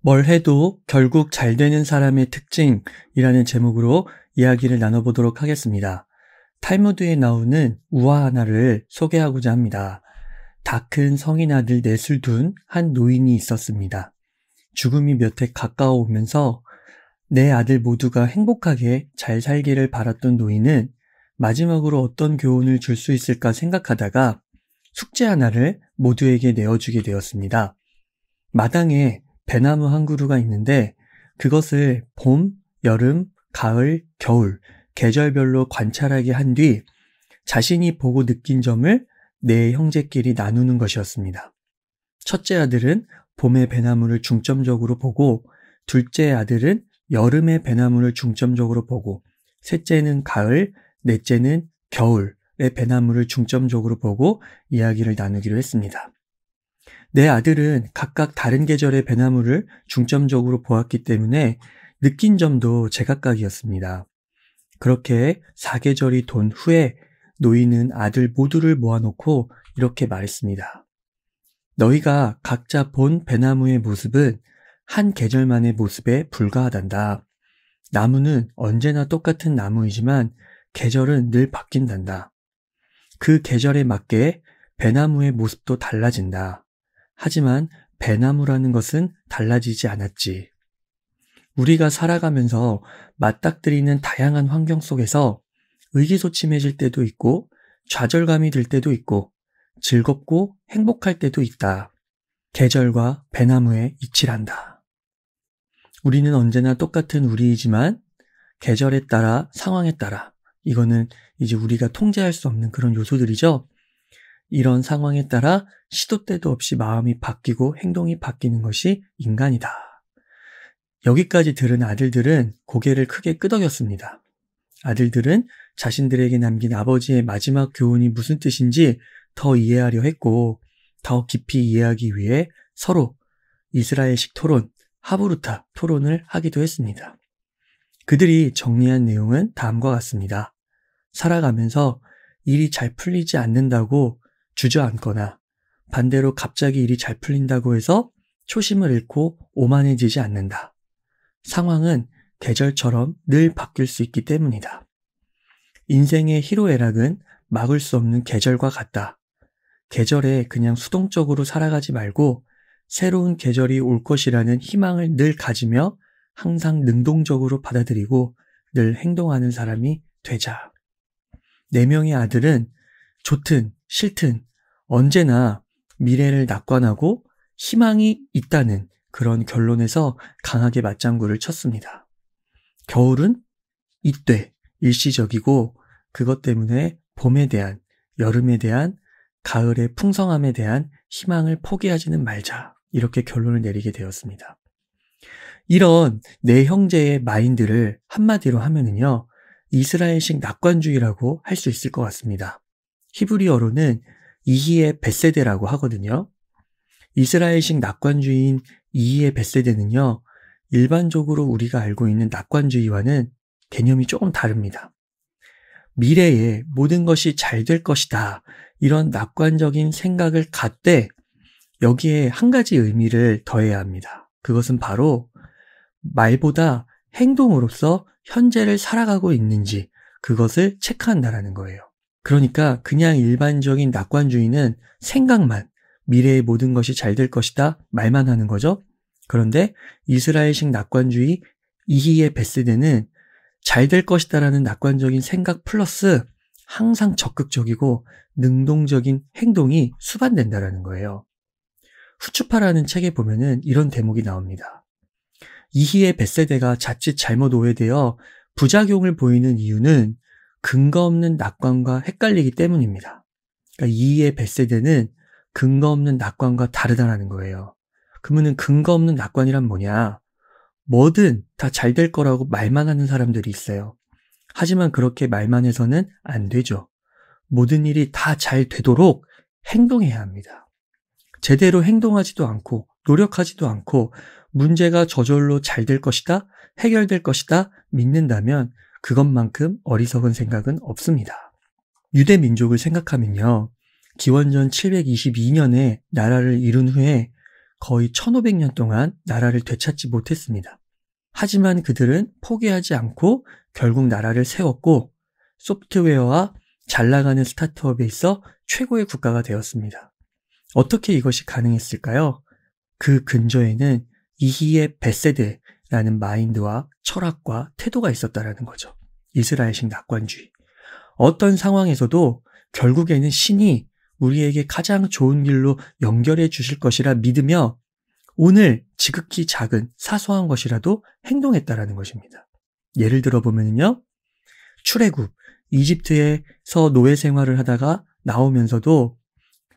뭘 해도 결국 잘 되는 사람의 특징이라는 제목으로 이야기를 나눠보도록 하겠습니다. 탈무드에 나오는 우아 하나를 소개하고자 합니다. 다 큰 성인 아들 넷을 둔 한 노인이 있었습니다. 죽음이 몇 해 가까워오면서 내 아들 모두가 행복하게 잘 살기를 바랐던 노인은 마지막으로 어떤 교훈을 줄 수 있을까 생각하다가 숙제 하나를 모두에게 내어주게 되었습니다. 마당에 배나무 한 그루가 있는데 그것을 봄, 여름, 가을, 겨울 계절별로 관찰하게 한 뒤 자신이 보고 느낀 점을 네 형제끼리 나누는 것이었습니다. 첫째 아들은 봄의 배나무를 중점적으로 보고 둘째 아들은 여름의 배나무를 중점적으로 보고 셋째는 가을, 넷째는 겨울의 배나무를 중점적으로 보고 이야기를 나누기로 했습니다. 내 아들은 각각 다른 계절의 배나무를 중점적으로 보았기 때문에 느낀 점도 제각각이었습니다. 그렇게 4계절이돈 후에 노인은 아들 모두를 모아놓고 이렇게 말했습니다. 너희가 각자 본 배나무의 모습은 한 계절만의 모습에 불과하단다. 나무는 언제나 똑같은 나무이지만 계절은 늘 바뀐단다. 그 계절에 맞게 배나무의 모습도 달라진다. 하지만 배나무라는 것은 달라지지 않았지. 우리가 살아가면서 맞닥뜨리는 다양한 환경 속에서 의기소침해질 때도 있고 좌절감이 들 때도 있고 즐겁고 행복할 때도 있다. 계절과 배나무의 이치란다. 우리는 언제나 똑같은 우리이지만 계절에 따라 상황에 따라 이거는 이제 우리가 통제할 수 없는 그런 요소들이죠. 이런 상황에 따라 시도 때도 없이 마음이 바뀌고 행동이 바뀌는 것이 인간이다. 여기까지 들은 아들들은 고개를 크게 끄덕였습니다. 아들들은 자신들에게 남긴 아버지의 마지막 교훈이 무슨 뜻인지 더 이해하려 했고, 더 깊이 이해하기 위해 서로 이스라엘식 토론, 하부르타 토론을 하기도 했습니다. 그들이 정리한 내용은 다음과 같습니다. 살아가면서 일이 잘 풀리지 않는다고 주저앉거나 반대로 갑자기 일이 잘 풀린다고 해서 초심을 잃고 오만해지지 않는다. 상황은 계절처럼 늘 바뀔 수 있기 때문이다. 인생의 희로애락은 막을 수 없는 계절과 같다. 계절에 그냥 수동적으로 살아가지 말고 새로운 계절이 올 것이라는 희망을 늘 가지며 항상 능동적으로 받아들이고 늘 행동하는 사람이 되자. 네 명의 아들은 좋든 싫든 언제나 미래를 낙관하고 희망이 있다는 그런 결론에서 강하게 맞장구를 쳤습니다. 겨울은 이때 일시적이고 그것 때문에 봄에 대한, 여름에 대한, 가을의 풍성함에 대한 희망을 포기하지는 말자. 이렇게 결론을 내리게 되었습니다. 이런 내 형제의 마인드를 한마디로 하면은요, 이스라엘식 낙관주의라고 할 수 있을 것 같습니다. 히브리어로는 이히의 벳세데라고 하거든요. 이스라엘식 낙관주의인 이히의 벳세데는요. 일반적으로 우리가 알고 있는 낙관주의와는 개념이 조금 다릅니다. 미래에 모든 것이 잘 될 것이다. 이런 낙관적인 생각을 갖되 여기에 한 가지 의미를 더해야 합니다. 그것은 바로 말보다 행동으로서 현재를 살아가고 있는지 그것을 체크한다라는 거예요. 그러니까 그냥 일반적인 낙관주의는 생각만 미래의 모든 것이 잘 될 것이다 말만 하는 거죠. 그런데 이스라엘식 낙관주의 이히의 베스드는 잘 될 것이다라는 낙관적인 생각 플러스 항상 적극적이고 능동적인 행동이 수반된다라는 거예요. 후추파라는 책에 보면은 이런 대목이 나옵니다. 이히의 베세대가 자칫 잘못 오해되어 부작용을 보이는 이유는 근거 없는 낙관과 헷갈리기 때문입니다. 그러니까 2의 뱃세대는 근거 없는 낙관과 다르다라는 거예요. 그러면은 근거 없는 낙관이란 뭐냐? 뭐든 다 잘 될 거라고 말만 하는 사람들이 있어요. 하지만 그렇게 말만 해서는 안 되죠. 모든 일이 다 잘 되도록 행동해야 합니다. 제대로 행동하지도 않고 노력하지도 않고 문제가 저절로 잘 될 것이다, 해결될 것이다 믿는다면 그것만큼 어리석은 생각은 없습니다. 유대 민족을 생각하면요. 기원전 722년에 나라를 이룬 후에 거의 1500년 동안 나라를 되찾지 못했습니다. 하지만 그들은 포기하지 않고 결국 나라를 세웠고 소프트웨어와 잘 나가는 스타트업에 있어 최고의 국가가 되었습니다. 어떻게 이것이 가능했을까요? 그 근저에는 이히의 베세드, 라는 마인드와 철학과 태도가 있었다라는 거죠. 이스라엘식 낙관주의. 어떤 상황에서도 결국에는 신이 우리에게 가장 좋은 길로 연결해 주실 것이라 믿으며 오늘 지극히 작은 사소한 것이라도 행동했다라는 것입니다. 예를 들어 보면요. 출애굽 이집트에서 노예 생활을 하다가 나오면서도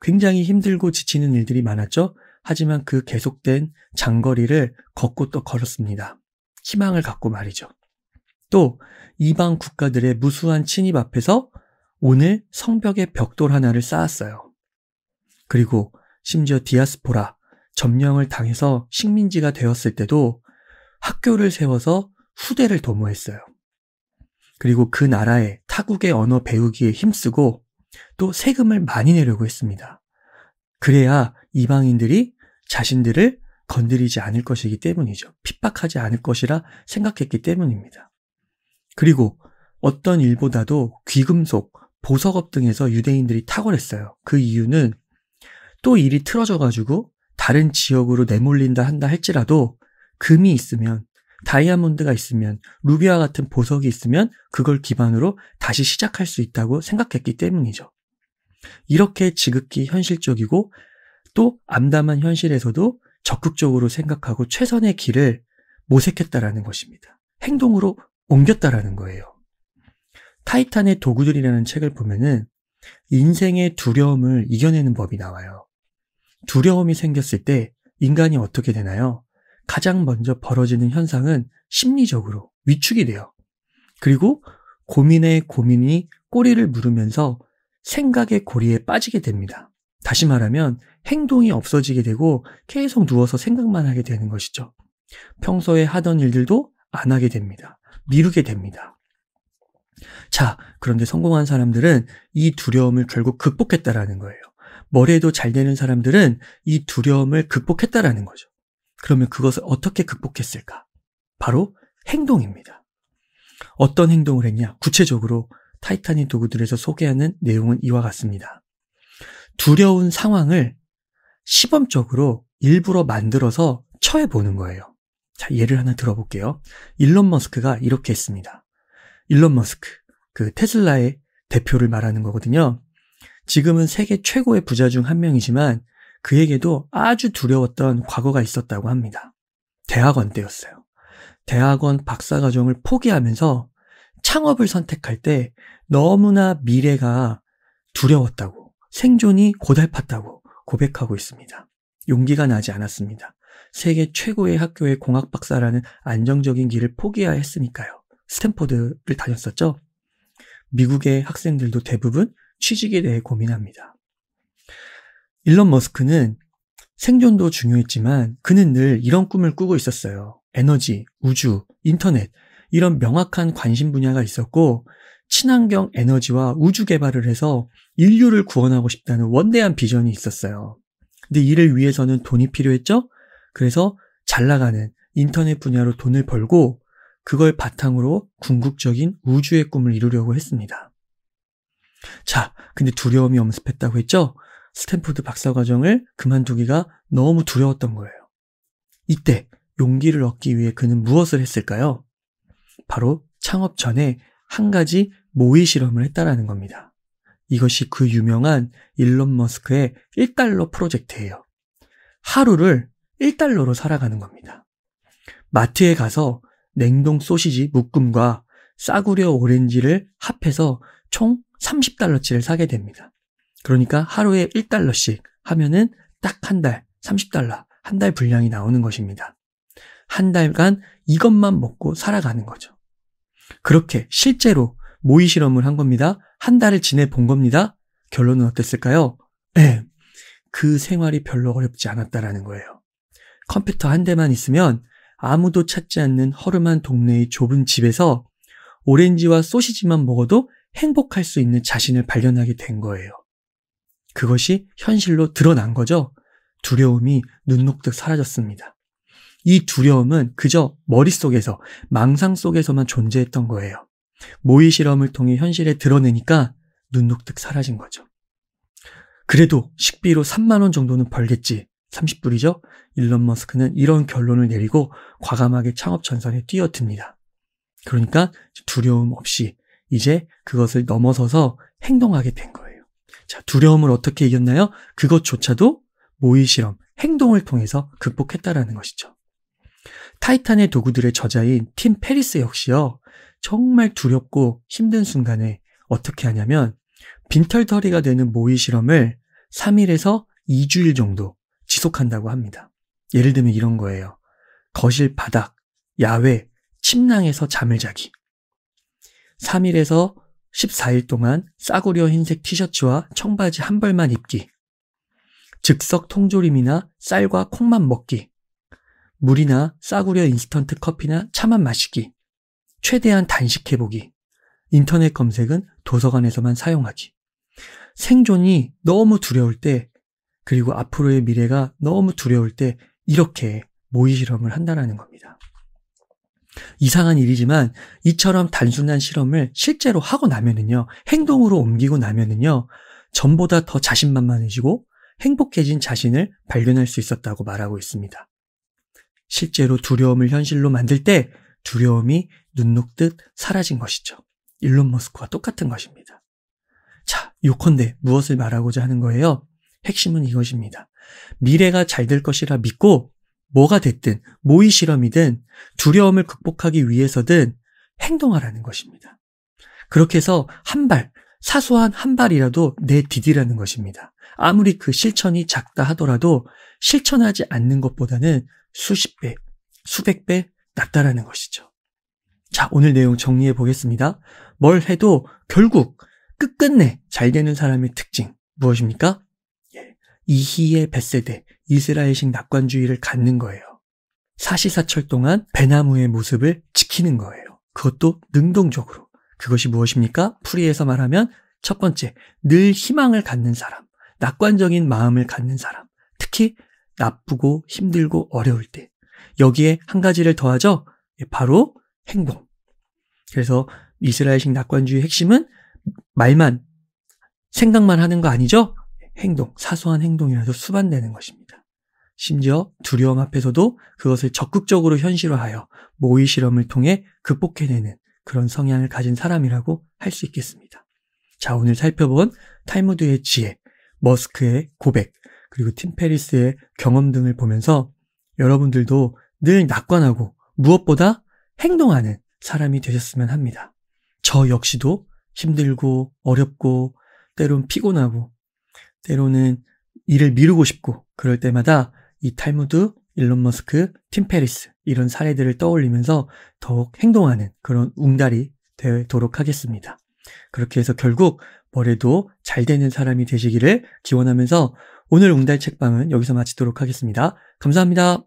굉장히 힘들고 지치는 일들이 많았죠. 하지만 그 계속된 장거리를 걷고 또 걸었습니다. 희망을 갖고 말이죠. 또 이방 국가들의 무수한 침입 앞에서 오늘 성벽의 벽돌 하나를 쌓았어요. 그리고 심지어 디아스포라 점령을 당해서 식민지가 되었을 때도 학교를 세워서 후대를 도모했어요. 그리고 그 나라의 타국의 언어 배우기에 힘쓰고 또 세금을 많이 내려고 했습니다. 그래야 이방인들이 자신들을 건드리지 않을 것이기 때문이죠. 핍박하지 않을 것이라 생각했기 때문입니다. 그리고 어떤 일보다도 귀금속, 보석업 등에서 유대인들이 탁월했어요. 그 이유는 또 일이 틀어져가지고 다른 지역으로 내몰린다 한다 할지라도 금이 있으면 다이아몬드가 있으면 루비와 같은 보석이 있으면 그걸 기반으로 다시 시작할 수 있다고 생각했기 때문이죠. 이렇게 지극히 현실적이고 또 암담한 현실에서도 적극적으로 생각하고 최선의 길을 모색했다라는 것입니다. 행동으로 옮겼다라는 거예요. 타이탄의 도구들이라는 책을 보면은 인생의 두려움을 이겨내는 법이 나와요. 두려움이 생겼을 때 인간이 어떻게 되나요? 가장 먼저 벌어지는 현상은 심리적으로 위축이 돼요. 그리고 고민의 고민이 꼬리를 물으면서 생각의 고리에 빠지게 됩니다. 다시 말하면 행동이 없어지게 되고 계속 누워서 생각만 하게 되는 것이죠. 평소에 하던 일들도 안 하게 됩니다. 미루게 됩니다. 자, 그런데 성공한 사람들은 이 두려움을 결국 극복했다라는 거예요. 머리에도 잘 되는 사람들은 이 두려움을 극복했다라는 거죠. 그러면 그것을 어떻게 극복했을까? 바로 행동입니다. 어떤 행동을 했냐? 구체적으로 타이타닉 도구들에서 소개하는 내용은 이와 같습니다. 두려운 상황을 시범적으로 일부러 만들어서 처해 보는 거예요. 자, 예를 하나 들어볼게요. 일론 머스크가 이렇게 했습니다. 일론 머스크, 그 테슬라의 대표를 말하는 거거든요. 지금은 세계 최고의 부자 중 한 명이지만 그에게도 아주 두려웠던 과거가 있었다고 합니다. 대학원 때였어요. 대학원 박사과정을 포기하면서 창업을 선택할 때 너무나 미래가 두려웠다고. 생존이 고달팠다고 고백하고 있습니다. 용기가 나지 않았습니다. 세계 최고의 학교의 공학 박사라는 안정적인 길을 포기해야 했으니까요. 스탠포드를 다녔었죠. 미국의 학생들도 대부분 취직에 대해 고민합니다. 일론 머스크는 생존도 중요했지만 그는 늘 이런 꿈을 꾸고 있었어요. 에너지, 우주, 인터넷, 이런 명확한 관심 분야가 있었고 친환경 에너지와 우주 개발을 해서 인류를 구원하고 싶다는 원대한 비전이 있었어요. 근데 이를 위해서는 돈이 필요했죠? 그래서 잘 나가는 인터넷 분야로 돈을 벌고 그걸 바탕으로 궁극적인 우주의 꿈을 이루려고 했습니다. 자, 근데 두려움이 엄습했다고 했죠? 스탠포드 박사과정을 그만두기가 너무 두려웠던 거예요. 이때 용기를 얻기 위해 그는 무엇을 했을까요? 바로 창업 전에 한 가지 모의 실험을 했다라는 겁니다. 이것이 그 유명한 일론 머스크의 1달러 프로젝트예요. 하루를 1달러로 살아가는 겁니다. 마트에 가서 냉동 소시지 묶음과 싸구려 오렌지를 합해서 총 30달러치를 사게 됩니다. 그러니까 하루에 1달러씩 하면은 딱 한 달 30달러, 한 달 분량이 나오는 것입니다. 한 달간 이것만 먹고 살아가는 거죠. 그렇게 실제로 모의 실험을 한 겁니다. 한 달을 지내 본 겁니다. 결론은 어땠을까요? 네. 그 생활이 별로 어렵지 않았다라는 거예요. 컴퓨터 한 대만 있으면 아무도 찾지 않는 허름한 동네의 좁은 집에서 오렌지와 소시지만 먹어도 행복할 수 있는 자신을 발견하게 된 거예요. 그것이 현실로 드러난 거죠. 두려움이 눈녹듯 사라졌습니다. 이 두려움은 그저 머릿속에서, 망상 속에서만 존재했던 거예요. 모의 실험을 통해 현실에 드러내니까 눈녹듯 사라진 거죠. 그래도 식비로 3만 원 정도는 벌겠지. 30불이죠? 일론 머스크는 이런 결론을 내리고 과감하게 창업 전선에 뛰어듭니다. 그러니까 두려움 없이 이제 그것을 넘어서서 행동하게 된 거예요. 자, 두려움을 어떻게 이겼나요? 그것조차도 모의 실험, 행동을 통해서 극복했다라는 것이죠. 타이탄의 도구들의 저자인 팀 페리스 역시요. 정말 두렵고 힘든 순간에 어떻게 하냐면 빈털터리가 되는 모의 실험을 3일에서 2주일 정도 지속한다고 합니다. 예를 들면 이런 거예요. 거실 바닥, 야외, 침낭에서 잠을 자기. 3일에서 14일 동안 싸구려 흰색 티셔츠와 청바지 한 벌만 입기. 즉석 통조림이나 쌀과 콩만 먹기. 물이나 싸구려 인스턴트 커피나 차만 마시기. 최대한 단식해보기. 인터넷 검색은 도서관에서만 사용하기. 생존이 너무 두려울 때, 그리고 앞으로의 미래가 너무 두려울 때, 이렇게 모의 실험을 한다라는 겁니다. 이상한 일이지만 이처럼 단순한 실험을 실제로 하고 나면은요, 행동으로 옮기고 나면은요, 전보다 더 자신만만해지고 행복해진 자신을 발견할 수 있었다고 말하고 있습니다. 실제로 두려움을 현실로 만들 때 두려움이 눈 녹듯 사라진 것이죠. 일론 머스크와 똑같은 것입니다. 자, 요컨대 무엇을 말하고자 하는 거예요? 핵심은 이것입니다. 미래가 잘 될 것이라 믿고 뭐가 됐든 모의 실험이든 두려움을 극복하기 위해서든 행동하라는 것입니다. 그렇게 해서 한 발, 사소한 한 발이라도 내 디디라는 것입니다. 아무리 그 실천이 작다 하더라도 실천하지 않는 것보다는 수십 배, 수백 배 낮다라는 것이죠. 자, 오늘 내용 정리해 보겠습니다. 뭘 해도 결국 끝끝내 잘 되는 사람의 특징 무엇입니까? 예, 이희의 벳세대, 이스라엘식 낙관주의를 갖는 거예요. 사시사철 동안 베나무의 모습을 지키는 거예요. 그것도 능동적으로. 그것이 무엇입니까? 풀이에서 말하면 첫 번째, 늘 희망을 갖는 사람, 낙관적인 마음을 갖는 사람, 특히 나쁘고 힘들고 어려울 때 여기에 한 가지를 더하죠. 예, 바로 행동. 그래서 이스라엘식 낙관주의 핵심은 말만 생각만 하는 거 아니죠? 행동, 사소한 행동이라도 수반되는 것입니다. 심지어 두려움 앞에서도 그것을 적극적으로 현실화하여 모의 실험을 통해 극복해내는 그런 성향을 가진 사람이라고 할 수 있겠습니다. 자, 오늘 살펴본 탈무드의 지혜, 머스크의 고백, 그리고 팀 페리스의 경험 등을 보면서 여러분들도 늘 낙관하고 무엇보다 행동하는 사람이 되셨으면 합니다. 저 역시도 힘들고 어렵고 때론 피곤하고 때로는 일을 미루고 싶고 그럴 때마다 이 탈무드, 일론 머스크, 팀 페리스 이런 사례들을 떠올리면서 더욱 행동하는 그런 웅달이 되도록 하겠습니다. 그렇게 해서 결국 뭐래도 잘 되는 사람이 되시기를 기원하면서 오늘 응달 책방은 여기서 마치도록 하겠습니다. 감사합니다.